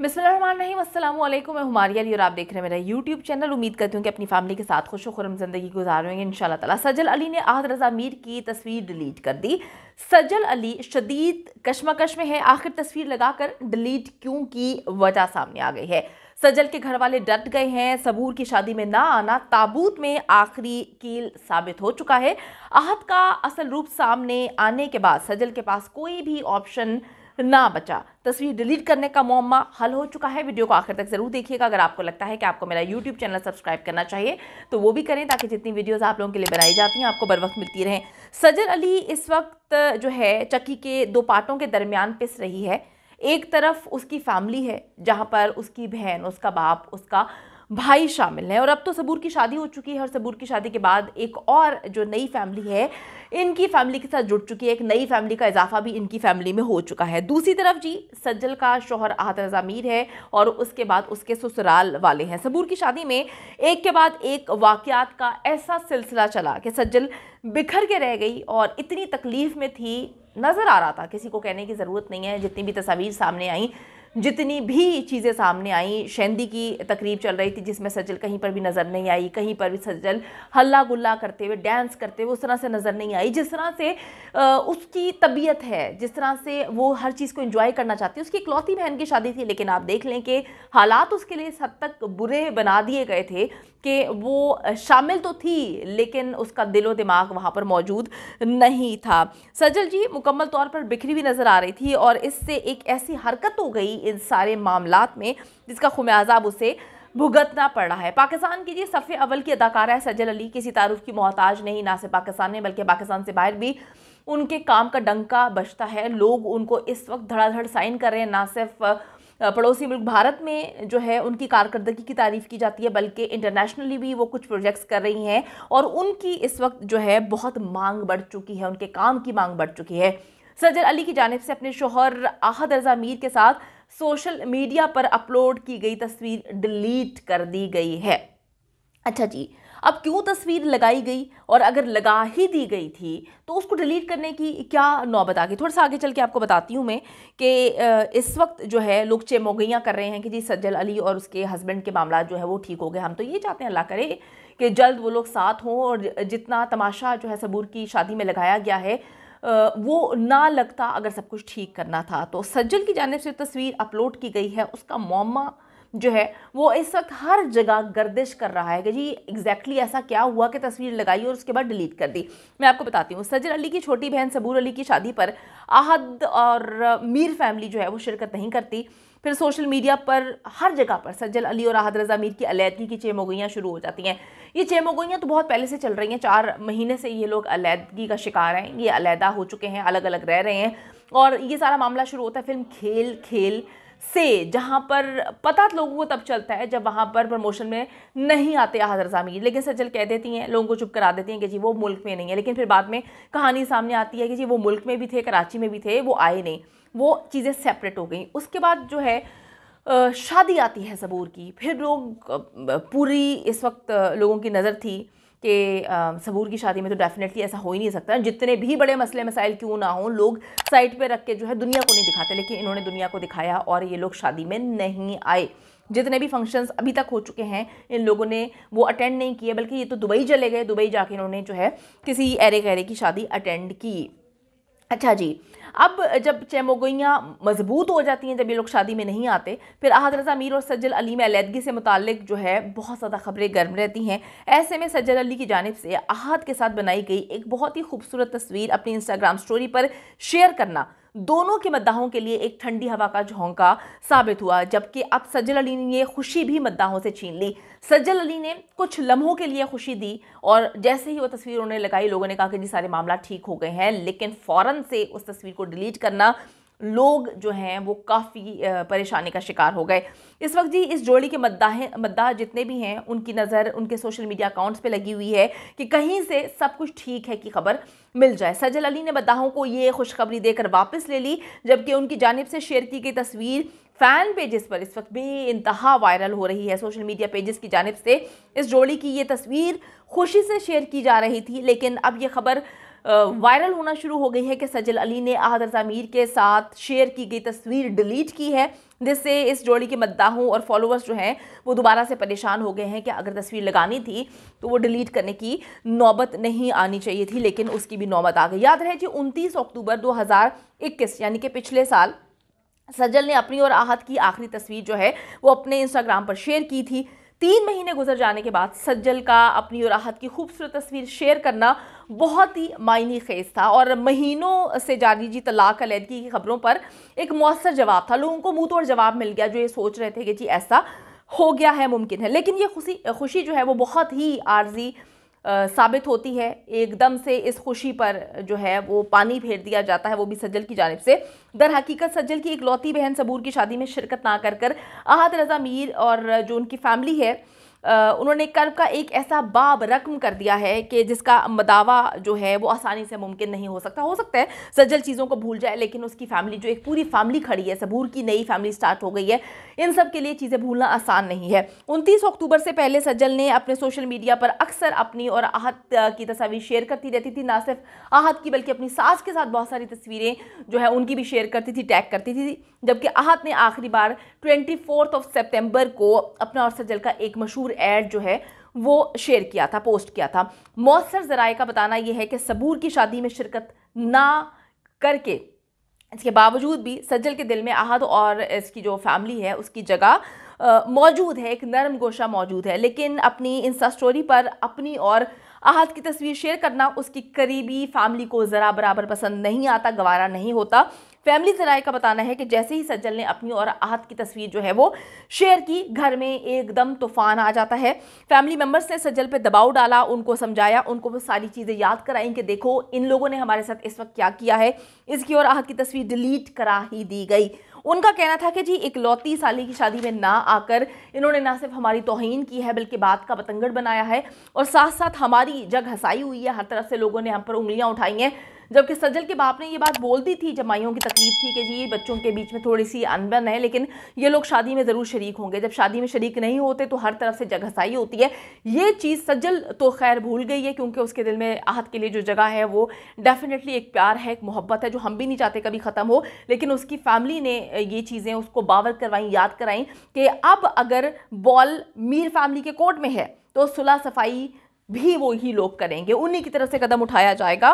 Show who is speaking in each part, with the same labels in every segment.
Speaker 1: बिस्मिल्लाम मैं हमारी अली और आप देख रहे हैं मेरा यूट्यूब चैनल उम्मीद करती हूँ कि अपनी फैमिली के साथ खुश खुरम ज़िंदगी गुजारेंगे इन ताला सजल अली ने आहद रजा मीर की तस्वीर डिलीट कर दी सजल अली शदीद कश्मकश में है आखिर तस्वीर लगाकर डिलीट क्यों की वजह सामने आ गई है सजल के घर वाले डट गए हैं सबूर की शादी में ना आना ताबूत में आखिरी कील साबित हो चुका है अहद का असल रूप सामने आने के बाद सजल के पास कोई भी ऑप्शन ना बचा तस्वीर डिलीट करने का मुआमा हल हो चुका है वीडियो को आखिर तक ज़रूर देखिएगा अगर आपको लगता है कि आपको मेरा यूट्यूब चैनल सब्सक्राइब करना चाहिए तो वो भी करें ताकि जितनी वीडियोज़ आप लोगों के लिए बनाई जाती हैं आपको बर वक्त मिलती रहें सजर अली इस वक्त जो है चक्की के दो पार्टों के दरमियान पिस रही है एक तरफ उसकी फैमिली है जहाँ पर उसकी बहन उसका बाप उसका भाई शामिल हैं और अब तो सबूर की शादी हो चुकी है और सबूर की शादी के बाद एक और जो नई फैमिली है इनकी फैमिली के साथ जुड़ चुकी है एक नई फैमिली का इजाफा भी इनकी फैमिली में हो चुका है दूसरी तरफ जी सज्जल का शोहर आहत रजा है और उसके बाद उसके ससुराल वाले हैं सबूर की शादी में एक के बाद एक वाक़ात का ऐसा सिलसिला चला कि सज्जल बिखर के रह गई और इतनी तकलीफ़ में थी नज़र आ रहा था किसी को कहने की ज़रूरत नहीं है जितनी भी तस्वीर सामने आई जितनी भी चीज़ें सामने आई शेंदी की तकरीब चल रही थी जिसमें सज्जल कहीं पर भी नज़र नहीं आई कहीं पर भी सज्जल हल्ला गुल्ला करते हुए डांस करते हुए उस तरह से नज़र नहीं आई जिस तरह से उसकी तबीयत है जिस तरह से वो हर चीज़ को इन्जॉय करना चाहती है उसकी इकलौती बहन की शादी थी लेकिन आप देख लें कि हालात उसके लिए हद तक बुरे बना दिए गए थे कि वो शामिल तो थी लेकिन उसका दिलो दिमाग वहाँ पर मौजूद नहीं था सजल जी मुकम्मल तौर पर बिखरी हुई नज़र आ रही थी और इससे एक ऐसी हरकत हो गई इन सारे मामला में जिसका खुमियाजा अब उसे भुगतना पड़ रहा है पाकिस्तान की जी सफ़े अवल की अदाकारा सजल अली किसी तारुफ की मोहताज नहीं ना सिर्फ पाकिस्तान में बल्कि पाकिस्तान से बाहर भी उनके काम का डंका बचता है लोग उनको इस वक्त धड़ाधड़ साइन कर रहे हैं ना सिर्फ पड़ोसी मुल्क भारत में जो है उनकी कारकर्दगी की तारीफ़ की जाती है बल्कि इंटरनेशनली भी वो कुछ प्रोजेक्ट्स कर रही हैं और उनकी इस वक्त जो है बहुत मांग बढ़ चुकी है उनके काम की मांग बढ़ चुकी है सजल अली की जानब से अपने शोहर आहद रजा मीर के साथ सोशल मीडिया पर अपलोड की गई तस्वीर डिलीट कर दी गई है अच्छा जी अब क्यों तस्वीर लगाई गई और अगर लगा ही दी गई थी तो उसको डिलीट करने की क्या नौबत आ गई थोड़ा सा आगे चल के आपको बताती हूँ मैं कि इस वक्त जो है लोग चेमोगियाँ कर रहे हैं कि जी सज्जल अली और उसके हस्बैंड के मामला जो है वो ठीक हो गए हम तो ये चाहते हैं अल्लाह करे कि जल्द वो लोग साथ हों और जितना तमाशा जो है सबूर की शादी में लगाया गया है वो ना लगता अगर सब कुछ ठीक करना था तो सज्जल की जानब से तस्वीर अपलोड की गई है उसका मोमा जो है वो इस वक्त हर जगह गर्दिश कर रहा है कि जी एग्जैक्टली ऐसा क्या हुआ कि तस्वीर लगाई और उसके बाद डिलीट कर दी मैं आपको बताती हूँ सजर अली की छोटी बहन सबूर अली की शादी पर आहद और मीर फैमिली जो है वो शिरकत नहीं करती फिर सोशल मीडिया पर हर जगह पर सज्जल अली और आहद रजा मीर की अलीहदगी की चेमोगियाँ शुरू हो जाती हैं ये मोगोइयाँ तो बहुत पहले से चल रही हैं चार महीने से ये लोग अलीहदगी का शिकार हैं ये अलहदा हो चुके हैं अलग अलग रह रहे हैं और ये सारा मामला शुरू होता है फिल्म खेल खेल से जहाँ पर पता लोगों को तब चलता है जब वहाँ पर प्रमोशन में नहीं आते हाजर सामी लेकिन सचल कह देती हैं लोगों को चुप करा देती हैं कि जी वो मुल्क में नहीं है लेकिन फिर बाद में कहानी सामने आती है कि जी वो मुल्क में भी थे कराची में भी थे वो आए नहीं वो चीज़ें सेपरेट हो गई उसके बाद जो है शादी आती है सबूर की फिर लोग पूरी इस वक्त लोगों की नज़र थी कि सबूर की शादी में तो डेफिनेटली ऐसा हो ही नहीं सकता जितने भी बड़े मसले मसाइल क्यों ना हों लोग साइड पे रख के जो है दुनिया को नहीं दिखाते लेकिन इन्होंने दुनिया को दिखाया और ये लोग शादी में नहीं आए जितने भी फंक्शंस अभी तक हो चुके हैं इन लोगों ने वो अटेंड नहीं किए बल्कि ये तो दुबई चले गए दुबई जाके इन्होंने जो है किसी एरे गहरे की शादी अटेंड की अच्छा जी अब जब चेमोगोइयाँ मजबूत हो जाती हैं जब ये लोग शादी में नहीं आते फिर अहद रज़ा मीर और सज्जल अली में अलीदगी से मुतक जो है बहुत ज़्यादा ख़बरें गर्म रहती हैं ऐसे में सज्जल अली की जानब से अहद के साथ बनाई गई एक बहुत ही खूबसूरत तस्वीर अपनी इंस्टाग्राम स्टोरी पर शेयर करना दोनों के मद्दाहों के लिए एक ठंडी हवा का झोंका साबित हुआ जबकि अब सज्जल अली ने ये खुशी भी मद्दाहों से छीन ली सज्जल अली ने कुछ लम्हों के लिए खुशी दी और जैसे ही वो तस्वीर उन्होंने लगाई लोगों ने कहा कि जी सारे मामला ठीक हो गए हैं लेकिन फ़ौरन से उस तस्वीर को डिलीट करना लोग जो हैं वो काफ़ी परेशानी का शिकार हो गए इस वक्त जी इस जोड़ी के मद्दाह मद्दाह जितने भी हैं उनकी नज़र उनके सोशल मीडिया अकाउंट्स पे लगी हुई है कि कहीं से सब कुछ ठीक है की खबर मिल जाए सजल अली ने मद्दाहों को ये खुशखबरी देकर वापस ले ली जबकि उनकी जानब से शेयर की गई तस्वीर फ़ैन पेजेस पर इस वक्त बेानतहा वायरल हो रही है सोशल मीडिया पेजेस की जानब से इस जोड़ी की ये तस्वीर खुशी से शेयर की जा रही थी लेकिन अब ये खबर वायरल होना शुरू हो गई है कि सजल अली ने आहद रजा के साथ शेयर की गई तस्वीर डिलीट की है जिससे इस जोड़ी के मद्दाहों और फॉलोअर्स जो हैं वो दोबारा से परेशान हो गए हैं कि अगर तस्वीर लगानी थी तो वो डिलीट करने की नौबत नहीं आनी चाहिए थी लेकिन उसकी भी नौबत आ गई याद रहे जी उनतीस अक्टूबर दो यानी कि पिछले साल सजल ने अपनी और आहत की आखिरी तस्वीर जो है वो अपने इंस्टाग्राम पर शेयर की थी तीन महीने गुजर जाने के बाद सज्जल का अपनी और राहत की खूबसूरत तस्वीर शेयर करना बहुत ही मायने खेज था और महीनों से जारी जी तलाक अलीदगी की खबरों पर एक मौसर जवाब था लोगों को मुँह तोड़ जवाब मिल गया जो ये सोच रहे थे कि जी ऐसा हो गया है मुमकिन है लेकिन ये खुशी खुशी जो है वो बहुत ही आर्जी साबित होती है एकदम से इस खुशी पर जो है वो पानी फेर दिया जाता है वो भी सज्जल की जानब से दर हकीकत सज्जल की इकलौती बहन सबूर की शादी में शिरकत ना कर कर अहद रज़ा मीर और जो उनकी फैमिली है उन्होंने कर्व का एक ऐसा बाब रकम कर दिया है कि जिसका मदावा जो है वो आसानी से मुमकिन नहीं हो सकता हो सकता है सज्जल चीज़ों को भूल जाए लेकिन उसकी फैमिली जो एक पूरी फैमिली खड़ी है सबूर की नई फैमिली स्टार्ट हो गई है इन सब के लिए चीज़ें भूलना आसान नहीं है उनतीस अक्टूबर से पहले सज्जल ने अपने सोशल मीडिया पर अक्सर अपनी और आहत की तस्वीर शेयर करती रहती थी ना सिर्फ आहत की बल्कि अपनी सास के साथ बहुत सारी तस्वीरें जो है उनकी भी शेयर करती थी टैग करती थी जबकि आहत ने आखिरी बार ट्वेंटी ऑफ सेप्टेम्बर को अपना और सज्जल का एक मशहूर सबूर एड जो है वो शेयर किया था पोस्ट किया था मौसर जराए का बताना यह है कि सबूर की शादी में शिरकत ना करके इसके बावजूद भी सज्जल के दिल में आहद और इसकी जो फैमिली है उसकी जगह मौजूद है एक नरम गोशा मौजूद है लेकिन अपनी इंस्टा स्टोरी पर अपनी और आहत की तस्वीर शेयर करना उसकी करीबी फैमिली को ज़रा बराबर पसंद नहीं आता गवारा नहीं होता फैमिली जराए का बताना है कि जैसे ही सज्जल ने अपनी और आहत की तस्वीर जो है वो शेयर की घर में एकदम तूफान आ जाता है फैमिली मेम्बर्स ने सज्जल पर दबाव डाला उनको समझाया उनको वो सारी चीज़ें याद कराई कि देखो इन लोगों ने हमारे साथ इस वक्त क्या किया है इसकी और आहत की तस्वीर डिलीट करा ही दी गई उनका कहना था कि जी इकलौती साली की शादी में ना आकर इन्होंने ना सिर्फ हमारी तोहन की है बल्कि बात का बतंगड़ बनाया है और साथ साथ हमारी जग हंसाई हुई है हर तरफ से लोगों ने हम पर उंगलियां उठाई हैं जबकि सज्जल के बाप ने ये बात बोल दी थी माइयों की तकलीफ थी कि जी बच्चों के बीच में थोड़ी सी अनबन है लेकिन ये लोग शादी में ज़रूर शरीक होंगे जब शादी में शरीक नहीं होते तो हर तरफ से जगहसाई होती है ये चीज़ सज्जल तो खैर भूल गई है क्योंकि उसके दिल में आहत के लिए जो जगह है वो डेफिनेटली एक प्यार है एक मोहब्बत है जो हम भी नहीं चाहते कभी ख़त्म हो लेकिन उसकी फैमिली ने ये चीज़ें उसको बावर करवाई याद कराई कि अब अगर बॉल मीर फैमिली के कोर्ट में है तो सुलह सफाई भी वो ही लोग करेंगे उन्हीं की तरफ से कदम उठाया जाएगा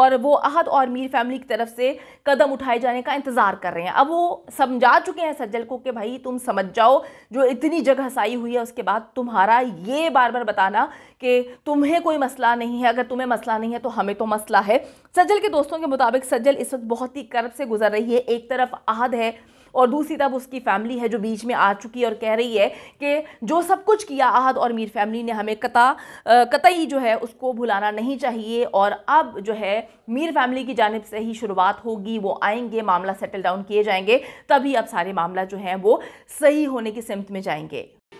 Speaker 1: और वो अहद और मीर फैमिली की तरफ से कदम उठाए जाने का इंतज़ार कर रहे हैं अब वो समझा चुके हैं सज्जल को कि भाई तुम समझ जाओ जो इतनी जगह हसाई हुई है उसके बाद तुम्हारा ये बार बार बताना कि तुम्हें कोई मसला नहीं है अगर तुम्हें मसला नहीं है तो हमें तो मसला है सज्जल के दोस्तों के मुताबिक सज्जल इस वक्त बहुत ही कर्ब से गुजर रही है एक तरफ अहद है और दूसरी तरफ उसकी फैमिली है जो बीच में आ चुकी है और कह रही है कि जो सब कुछ किया आहद और मीर फैमिली ने हमें कता कतई जो है उसको भुलाना नहीं चाहिए और अब जो है मीर फैमिली की जानब से ही शुरुआत होगी वो आएंगे मामला सेटल डाउन किए जाएंगे तभी अब सारे मामला जो है वो सही होने की सिमत में जाएंगे